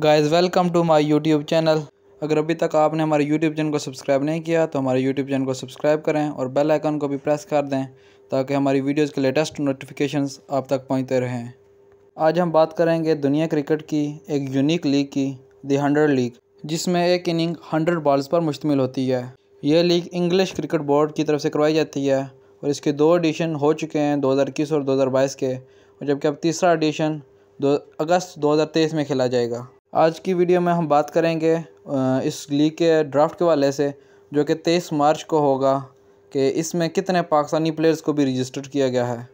guys welcome to my YouTube channel अगर अभी तक आपने हमारे यूट्यूब चैनल को सब्सक्राइब नहीं किया तो हमारे यूट्यूब चैनल को सब्सक्राइब करें और बेल आइकन को भी प्रेस कर दें ताकि हमारी वीडियोस के लेटेस्ट नोटिफिकेशंस आप तक पहुंचते रहें आज हम बात करेंगे दुनिया क्रिकेट की एक यूनिक लीग की दी हंड्रेड लीग जिसमें एक इनिंग हंड्रेड बॉल्स पर मुश्तमिल होती है यह लीग इंग्लिश क्रिकेट बोर्ड की तरफ से करवाई जाती है और इसके दो एडिशन हो चुके हैं 2021 और 2022 के और जबकि अब तीसरा एडिशन दो अगस्त 2023 में खेला जाएगा आज की वीडियो में हम बात करेंगे इस लीग के ड्राफ्ट के वाले से जो कि तेईस मार्च को होगा कि इसमें कितने पाकिस्तानी प्लेयर्स को भी रजिस्टर्ड किया गया है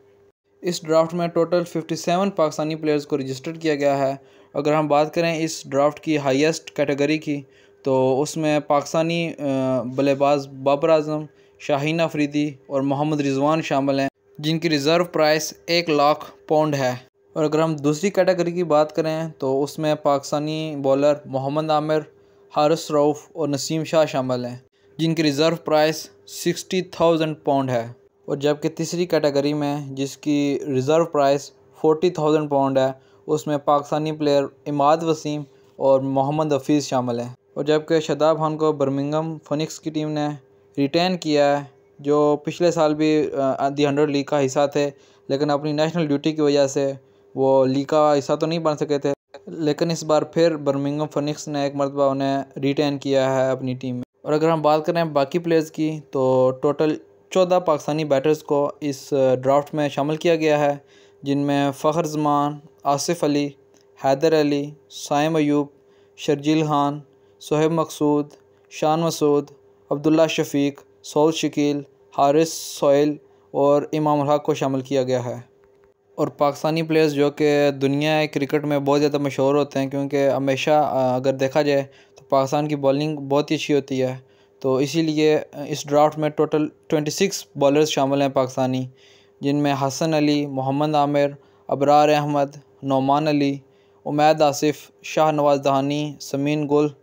इस ड्राफ्ट में टोटल 57 पाकिस्तानी प्लेयर्स को रजिस्टर किया गया है अगर हम बात करें इस ड्राफ्ट की हाईएस्ट कैटेगरी की तो उसमें पाकिस्तानी बल्लेबाज बाबर आजम शाहीन अफरीदी और मोहम्मद रिजवान शामिल हैं जिनकी रिज़र्व प्राइस एक लाख पौंड है और अगर हम दूसरी कैटेगरी की बात करें तो उसमें पाकिस्तानी बॉलर मोहम्मद आमिर हारिस रऊफ़ और नसीम शाह शामिल हैं जिनकी reserve price sixty thousand pound है और जबकि तीसरी कैटेगरी में जिसकी reserve price forty thousand pound है उसमें पाकिस्तानी प्लेयर इमाद वसीम और मोहम्मद हफीज़ शामिल हैं और जबकि शदाब खान को बर्मिंगम फोनिक्स की टीम ने रिटेन किया है जो पिछले साल भी दी हंड्रेड लीग का हिस्सा थे लेकिन अपनी नेशनल ड्यूटी की वजह से वो लीका ऐसा तो नहीं बन सके थे लेकिन इस बार फिर बर्मिंगम फनिक्स ने एक मरतबा उन्हें रिटेन किया है अपनी टीम में और अगर हम बात करें बाकी प्लेयर्स की तो टोटल चौदह पाकिस्तानी बैटर्स को इस ड्राफ्ट में शामिल किया गया है जिनमें फ़खर जमान आसिफ अली हैदर अली साइम अयूब शर्जील खान सोहेब मकसूद शान मसूद अब्दुल्ला शफीक सोल शकील हारिस सोयल और इमाम हक को शामिल किया गया है और पाकिस्तानी प्लेयर्स जो कि दुनिया क्रिकेट में बहुत ज़्यादा मशहूर होते हैं क्योंकि हमेशा अगर देखा जाए तो पाकिस्तान की बॉलिंग बहुत ही अच्छी होती है तो इसीलिए इस ड्राफ्ट में टोटल ट्वेंटी सिक्स बॉलर्स शामिल हैं पाकिस्तानी जिनमें हसन अली मोहम्मद आमिर अबरार अहमद नौमान अली उमैद आसिफ शाह नवाज दहानी समीन गुल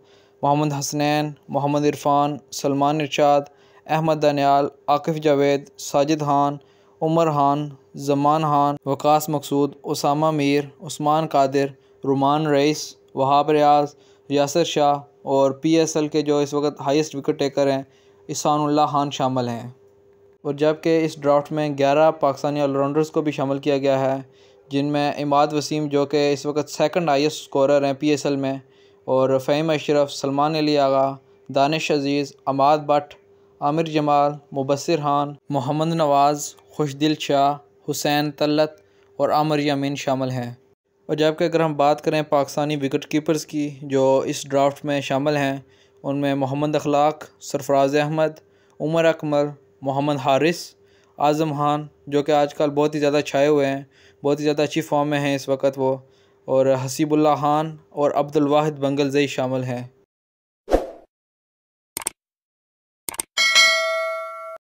मोहम्मद हसनैन मोहम्मद इरफान सलमान इरशाद अहमद दनियाल आकिफ जावेद साजिद खान उमर खान जमान खान वकास मकसूद उसामा मीर उस्मान कादिर रुमान रईस वहाब रियाज यासर शाह और पी एस एल के जो इस वक्त हाईएस्ट विकेट टेकर हैं इसानुल्ला खान शामिल हैं और जबकि इस ड्राफ्ट में ग्यारह पाकिस्तानी ऑलराउंडर्स को भी शामिल किया गया है जिनमें इमाद वसीम जो कि इस वक्त सेकंड हाईएस्ट स्कोरर हैं पीएसएल में और फ़हीम अशरफ सलमान अली आगा दानिश अजीज़ अमाद भट्ट आमिर जमाल मुबसर खान मोहम्मद नवाज़ खुशदिल शाह हुसैन तलत और आमिर यामीन शामिल हैं और जबकि अगर हम बात करें पाकिस्तानी विकेट कीपर्स की जो इस ड्राफ्ट में शामिल हैं उनमें मोहम्मद अखलाक सरफराज अहमद उमर अकमर मोहम्मद हारिस आज़म खान जो कि आजकल बहुत ही ज़्यादा छाए हुए हैं बहुत ही ज़्यादा अच्छी फॉर्म में हैं इस वक्त वो और हसीबुल्ला खान और अब्दुलवाहद बंगलजई शामिल हैं